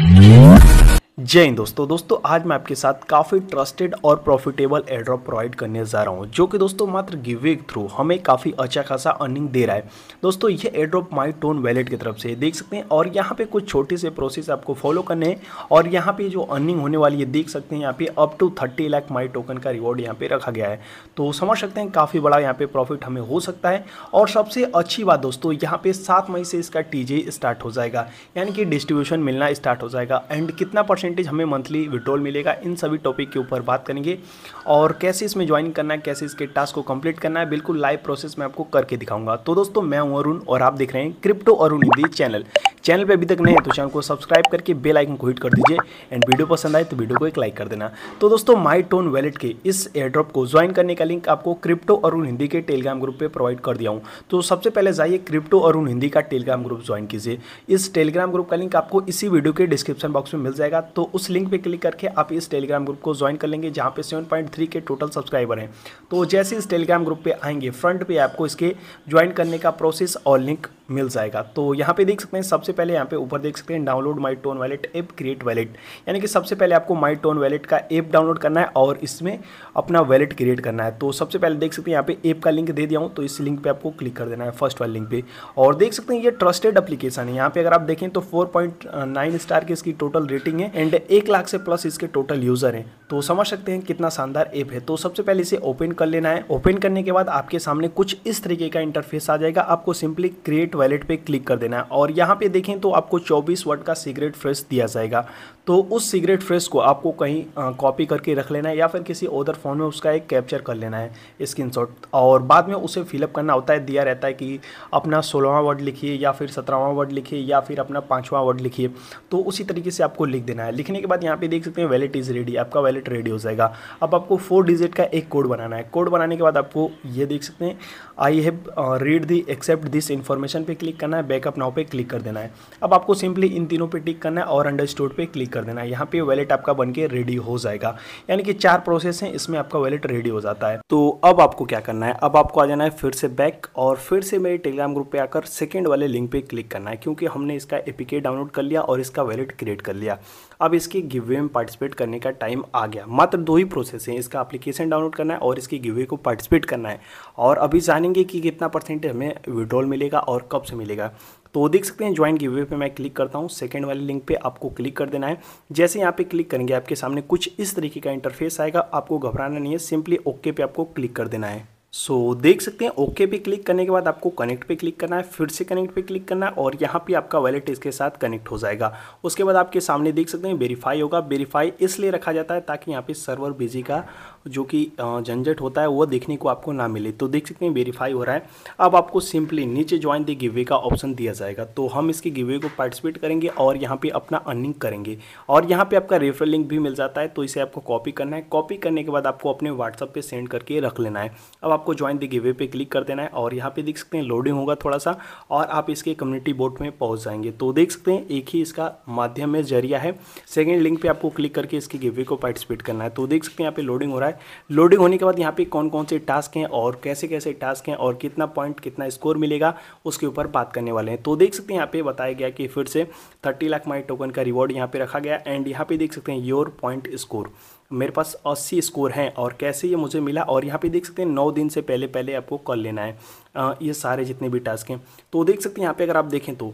Yeah. जय हिंद दोस्तों दोस्तों आज मैं आपके साथ काफ़ी ट्रस्टेड और प्रॉफिटेबल एड्रॉप प्रोवाइड करने जा रहा हूँ जो कि दोस्तों मात्र गिवे के थ्रू हमें काफ़ी अच्छा खासा अर्निंग दे रहा है दोस्तों ये एड्रॉप माई टोन वैलेट की तरफ से देख सकते हैं और यहाँ पे कुछ छोटे से प्रोसेस आपको फॉलो करने हैं और यहाँ पे जो अर्निंग होने वाली है देख सकते हैं यहाँ पे up to thirty lakh my token का रिवॉर्ड यहाँ पर रखा गया है तो समझ सकते हैं काफ़ी बड़ा यहाँ पर प्रॉफिट हमें हो सकता है और सबसे अच्छी बात दोस्तों यहाँ पे सात मई से इसका टी स्टार्ट हो जाएगा यानी कि डिस्ट्रीब्यूशन मिलना स्टार्ट हो जाएगा एंड कितना परसेंट परसेंटेज हमें मंथली विड्रॉल मिलेगा इन सभी टॉपिक के ऊपर बात करेंगे और कैसे इसमें ज्वाइन करना है कैसे इसके टास्क को कंप्लीट करना है बिल्कुल लाइव प्रोसेस मैं आपको करके दिखाऊंगा तो दोस्तों मैं हूँ अरुण और आप देख रहे हैं crypto Arun Hindi channel channel पे अभी तक नहीं है तो चैनल को सब्सक्राइब करके बेल आइकन को हिट कर दीजिए एंड वीडियो पसंद आए तो वीडियो को एक लाइक कर देना तो दोस्तों माई टोन वैलेट के इस एयरड्रॉप को ज्वाइन करने का लिंक आपको क्रिप्टो अरुण हिंदी के टेलीग्राम ग्रुप पर प्रोवाइड कर दिया हूँ तो सबसे पहले जाइए क्रिप्टो अरुण हिंदी का टेलीग्राम ग्रुप ज्वाइन कीजिए इस टेलीग्राम ग्रुप का लिंक आपको इसी वीडियो के डिस्क्रिप्शन बॉक्स में मिल जाएगा तो उस लिंक पर क्लिक करके आप इस टेलीग्राम ग्रुप को ज्वाइन कर लेंगे जहाँ पे सेवन के टोटल सब्सक्राइबर हैं तो जैसे इस टेलीग्राम ग्रुप पर आएंगे फ्रंट पर आपको इसके ज्वाइन करने का प्रोसेस और लिंक मिल जाएगा तो यहाँ पे देख सकते हैं सबसे पहले यहाँ पे ऊपर देख सकते हैं download my Ton wallet app create wallet यानी कि सबसे पहले आपको माई टोन वैलेट का ऐप डाउनलोड करना है और इसमें अपना वैलेट क्रिएट करना है तो सबसे पहले देख सकते हैं यहाँ पे ऐप का लिंक दे दिया हूँ तो इस लिंक पर आपको क्लिक कर देना है फर्स्ट वाले लिंक पर और देख सकते हैं ये ट्रस्टेड अपलीकेशन है यहाँ पे अगर आप देखें तो फोर स्टार की इसकी टोटल रेटिंग है एंड एक लाख से प्लस इसके टोटल यूज़र हैं तो समझ सकते हैं कितना शानदार ऐप है तो सबसे पहले इसे ओपन कर लेना है ओपन करने के बाद आपके सामने कुछ इस तरीके का इंटरफेस आ जाएगा आपको सिंपली क्रिएट सिगरेट वैलेट पे क्लिक कर देना है और यहाँ पे देखें तो आपको 24 वाट का सिगरेट फ्रेश दिया जाएगा तो उस सिगरेट फ्रेश को आपको कहीं कॉपी करके रख लेना है या फिर किसी ओदर फ़ोन में उसका एक कैप्चर कर लेना है स्क्रीनशॉट और बाद में उसे फिलअप करना होता है दिया रहता है कि अपना सोलहवा वर्ड लिखिए या फिर सत्रहवा वर्ड लिखिए या फिर अपना पाँचवा वर्ड लिखिए तो उसी तरीके से आपको लिख देना है लिखने के बाद यहाँ पे देख सकते हैं वैलेट इज़ रेडी आपका वैलेट रेडी हो जाएगा अब आपको फोर डिजिट का एक कोड बनाना है कोड बनाने के बाद आपको ये देख सकते हैं I have read the accept this information option पे क्लिक करना है बैकअप नाउ पे क्लिक कर देना है अब आपको सिंपली इन तीनों पे टिक करना है और अंडर स्टोर पर क्लिक कर देना है यहाँ पे वैलेट आपका बन के रेडी हो जाएगा यानी कि चार प्रोसेस हैं इसमें आपका वैलेट रेडी हो जाता है तो अब आपको क्या करना है अब आपको आ जाना है फिर से बैक और फिर से मेरे टेलीग्राम ग्रुप पर आकर सेकेंड वाले लिंक पर क्लिक करना है क्योंकि हमने इसका एपीके डाउनलोड कर लिया और इसका वैलेट क्रिएट कर लिया अब इसके गिवे में पार्टिसिपेट करने का टाइम आ गया मात्र दो ही प्रोसेस हैं इसका एप्लीकेशन डाउनलोड करना है और इसके गिवे को पार्टिसिपेट करना है और अभी जानेंगे कि कितना परसेंट हमें विड्रॉल मिलेगा और कब से मिलेगा तो देख सकते हैं ज्वाइन गिवे पे मैं क्लिक करता हूँ सेकंड वाले लिंक पे आपको क्लिक कर देना है जैसे यहाँ पे क्लिक करेंगे आपके सामने कुछ इस तरीके का इंटरफेस आएगा आपको घबराना नहीं है सिंपली ओके पे आपको क्लिक कर देना है सो so, देख सकते हैं ओके okay पे क्लिक करने के बाद आपको कनेक्ट पे क्लिक करना है फिर से कनेक्ट पे क्लिक करना है और यहाँ पे आपका वैलेट इसके साथ कनेक्ट हो जाएगा उसके बाद आपके सामने देख सकते हैं वेरीफाई होगा वेरीफाई इसलिए रखा जाता है ताकि यहाँ पे सर्वर बिजी का जो कि झंझट होता है वो देखने को आपको ना मिले तो देख सकते हैं वेरीफाई हो रहा है अब आपको सिंपली नीचे ज्वाइन दी गिवे का ऑप्शन दिया जाएगा तो हम इसके गिवे को पार्टिसिपेट करेंगे और यहाँ पर अपना अर्निंग करेंगे और यहाँ पर आपका रेफरल लिंक भी मिल जाता है तो इसे आपको कॉपी करना है कॉपी करने के बाद आपको अपने व्हाट्सअप पर सेंड करके रख लेना है अब आपको ज्वाइन दी गिवे पर क्लिक कर देना है और यहाँ पर देख सकते हैं लोडिंग होगा थोड़ा सा और आप इसके कम्युनिटी बोर्ड में पहुँच जाएंगे तो देख सकते हैं एक ही इसका माध्यम है जरिया है सेकेंड लिंक पर आपको क्लिक करके इसके गिवे को पार्टिसिपेट करना है तो देख सकते हैं यहाँ पे लोडिंग हो रहा है है लोडिंग होने के बाद यहाँ पे कौन कौन से टास्क हैं और कैसे कैसे टास्क हैं और कितना पॉइंट कितना स्कोर मिलेगा उसके ऊपर बात करने वाले हैं तो देख सकते हैं यहाँ पे बताया गया कि फिर से थर्टी लाख माई टोकन का रिवॉर्ड यहाँ पे रखा गया एंड यहाँ पे देख सकते हैं योर पॉइंट स्कोर मेरे पास अस्सी स्कोर हैं और कैसे ये मुझे मिला और यहाँ पे देख सकते हैं नौ दिन से पहले पहले आपको कर लेना है आ, ये सारे जितने भी टास्क हैं तो देख सकते हैं यहाँ पे अगर आप देखें तो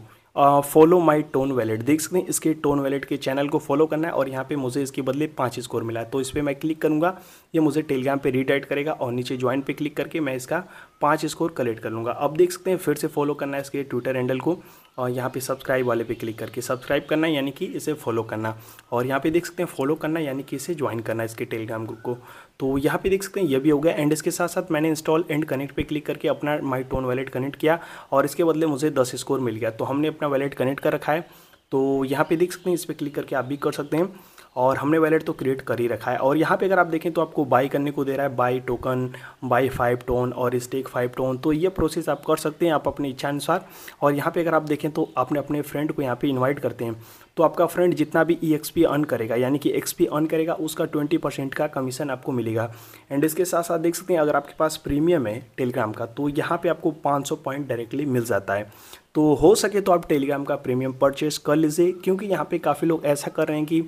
फॉलो माई टोन वैलेट देख सकते हैं इसके टोन वैलेट के चैनल को फॉलो करना है और यहाँ पे मुझे इसके बदले पाँच स्कोर मिला है तो इस पर मैं क्लिक करूँगा ये मुझे टेलीग्राम पर रीटाइट करेगा और नीचे ज्वाइन पे क्लिक करके मैं इसका पाँच स्कोर कलेक्ट कर लूँगा अब देख सकते हैं फिर से फॉलो करना है इसके ट्विटर हैंडल को और यहाँ पे सब्सक्राइब वाले पे क्लिक करके सब्सक्राइब करना यानी कि इसे फॉलो करना और यहाँ पे देख सकते हैं फॉलो करना यानी कि इसे ज्वाइन करना इसके टेलीग्राम ग्रुप को तो यहाँ पे देख सकते हैं ये भी हो गया एंड इसके साथ साथ मैंने इंस्टॉल एंड कनेक्ट पे क्लिक करके अपना माई टोन वैलेट कनेक्ट किया और इसके बदले मुझे दस स्कोर मिल गया तो हमने अपना वैलेट कनेक्ट कर रखा है तो यहाँ पर देख सकते हैं इस पर क्लिक करके आप भी कर सकते हैं और हमने वैलेट तो क्रिएट कर ही रखा है और यहाँ पे अगर आप देखें तो आपको बाई करने को दे रहा है buy token buy five Ton और स्टेक फाइव टोन तो ये प्रोसेस आप कर सकते हैं आप अपनी इच्छा अनुसार और यहाँ पर अगर आप देखें तो अपने अपने फ्रेंड को यहाँ पर इन्वाइट करते हैं तो आपका फ्रेंड जितना भी ई एक्सपी अर्न करेगा यानी कि एक्सपी अन अर्न करेगा उसका ट्वेंटी परसेंट का कमीशन आपको मिलेगा एंड इसके साथ साथ देख सकते हैं अगर आपके पास प्रीमियम है टेलीग्राम का तो यहाँ पर आपको पाँच सौ पॉइंट डायरेक्टली मिल जाता है तो हो सके तो आप टेलीग्राम का प्रीमियम परचेस कर लीजिए क्योंकि यहाँ पे काफ़ी लोग ऐसा कर रहे हैं कि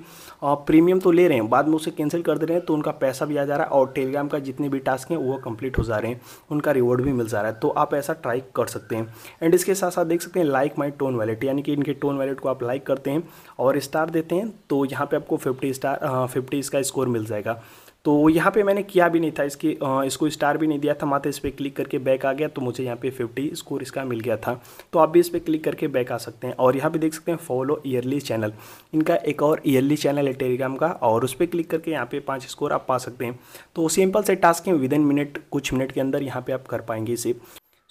प्रीमियम तो ले रहे हैं बाद में उसे कैंसिल कर दे रहे हैं तो उनका पैसा भी आ जा रहा है और टेलीग्राम का जितने भी टास्क हैं वो कंप्लीट हो जा रहे हैं उनका रिवॉर्ड भी मिल जा रहा है तो आप ऐसा ट्राई कर सकते हैं एंड इसके साथ साथ देख सकते हैं लाइक माई टोन वैलेट यानी कि इनके टोन वैलेट को आप लाइक करते हैं और स्टार देते हैं तो यहाँ पे आपको फिफ्टी स्टार फिफ्टी इसका स्कोर मिल जाएगा तो यहाँ पे मैंने किया भी नहीं था इसकी आ, इसको स्टार भी नहीं दिया था मात्र इस पर क्लिक करके बैक आ गया तो मुझे यहाँ पे 50 स्कोर इसका मिल गया था तो आप भी इस पर क्लिक करके बैक आ सकते हैं और यहाँ पे देख सकते हैं फॉलो ईयरली चैनल इनका एक और ईयरली चैनल है टेलीग्राम का और उस पर क्लिक करके यहाँ पे पाँच स्कोर आप पा सकते हैं तो सिंपल से टास्क हैं विद इन मिनट कुछ मिनट के अंदर यहाँ पर आप कर पाएंगे इसे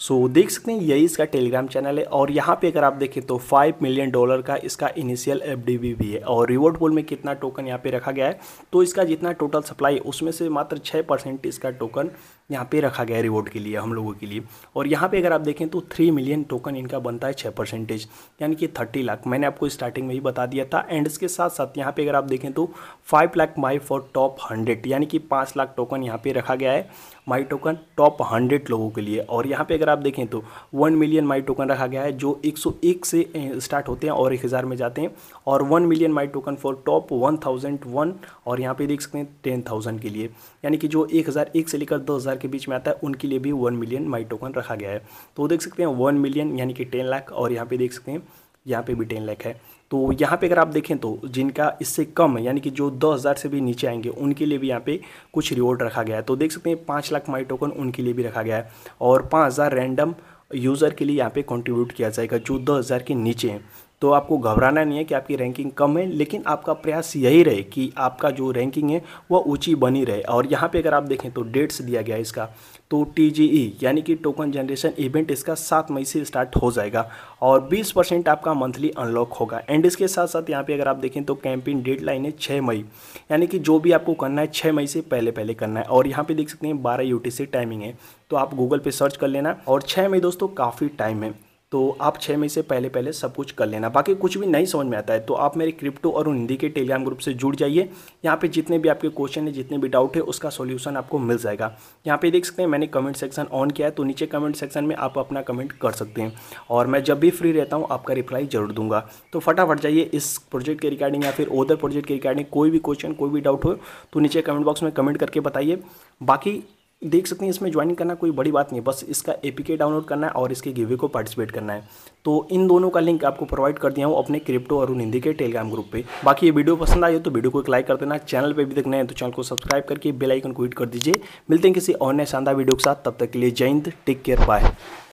सो so, देख सकते हैं यही इसका टेलीग्राम चैनल है और यहाँ पे अगर आप देखें तो 5 मिलियन डॉलर का इसका इनिशियल एफ भी है और रिवॉर्ड पूल में कितना टोकन यहाँ पे रखा गया है तो इसका जितना टोटल सप्लाई उसमें से मात्र छः परसेंट इसका टोकन यहाँ पे रखा गया है रिवॉर्ड के लिए हम लोगों के लिए और यहाँ पे अगर आप देखें तो थ्री मिलियन टोकन इनका बनता है छः परसेंटेज यानी कि थर्टी लाख मैंने आपको स्टार्टिंग में ही बता दिया था एंड इसके साथ साथ यहाँ पे अगर आप देखें तो five lakh my for top hundred यानी कि पाँच लाख टोकन यहाँ पे रखा गया है माई टोकन टॉप हंड्रेड लोगों के लिए और यहाँ पे अगर आप देखें तो वन मिलियन माई टोकन रखा गया है जो एक से स्टार्ट होते हैं और एक हज़ार में जाते हैं और one million my token for top one thousand one और यहाँ पे देख सकते हैं टेन थाउजेंड के लिए यानी कि जो एक हज़ार एक से लेकर दस हज़ार के बीच में आता है उनके लिए भी वन मिलियन माई टोकन रखा गया है तो देख सकते हैं वन मिलियन यानी कि टेन लाख और यहाँ पे देख सकते हैं यहाँ पे भी टेन लाख है तो यहाँ पे अगर आप देखें तो जिनका इससे कम यानी कि जो दस हज़ार से भी नीचे आएंगे उनके लिए भी यहाँ पे कुछ रिवॉर्ड रखा गया है तो देख सकते हैं पाँच लाख माई टोकन उनके लिए भी रखा गया है और पाँच हज़ार रैंडम यूज़र के लिए यहाँ पे कंट्रीब्यूट किया जाएगा जो दस हज़ार के नीचे हैं तो आपको घबराना नहीं है कि आपकी रैंकिंग कम है लेकिन आपका प्रयास यही रहे कि आपका जो रैंकिंग है वह ऊँची बनी रहे और यहाँ पे अगर आप देखें तो डेट्स दिया गया है इसका तो टी e, यानी कि टोकन जनरेशन इवेंट इसका सात मई से स्टार्ट हो जाएगा और बीस परसेंट आपका मंथली अनलॉक होगा एंड इसके साथ साथ यहाँ पे अगर आप देखें तो कैंपेन डेट है छः मई यानी कि जो भी आपको करना है छः मई से पहले पहले करना है और यहाँ पे देख सकते हैं बारह यूटी टाइमिंग है तो आप गूगल पे सर्च कर लेना और छः मई दोस्तों काफ़ी टाइम है तो आप छः मई से पहले पहले सब कुछ कर लेना बाकी कुछ भी नहीं समझ में आता है तो आप मेरे क्रिप्टो और हिंदी के टेलीग्राम ग्रुप से जुड़ जाइए यहाँ पे जितने भी आपके क्वेश्चन है जितने भी डाउट है उसका सॉल्यूशन आपको मिल जाएगा यहाँ पे देख सकते हैं मैंने कमेंट सेक्शन ऑन किया है तो नीचे कमेंट सेक्शन में आप अपना कमेंट कर सकते हैं और मैं जब भी फ्री रहता हूँ आपका रिप्लाई जरूर दूंगा तो फटाफट जाइए इस प्रोजेक्ट के रिगार्डिंग या फिर ओदर प्रोजेक्ट के रिगार्डिंग कोई भी क्वेश्चन कोई भी डाउट हो तो नीचे कमेंट बॉक्स में कमेंट करके बताइए बाकी देख सकते हैं इसमें ज्वाइन करना कोई बड़ी बात नहीं बस इसका एपीके डाउनलोड करना है और इसके गिवे को पार्टिसिपेट करना है तो इन दोनों का लिंक आपको प्रोवाइड कर दिया हूँ अपने क्रिप्टो और हिंदी के टेलीग्राम ग्रुप पे बाकी ये वीडियो पसंद आई हो तो वीडियो को एक लाइक कर देना चैनल पर भी देखना है तो चैनल को सब्सक्राइब करके बेलाइकन को हिट कर दीजिए मिलते हैं किसी और नए शानदार वीडियो के साथ तब तक के लिए जय हिंद टेक केयर बाय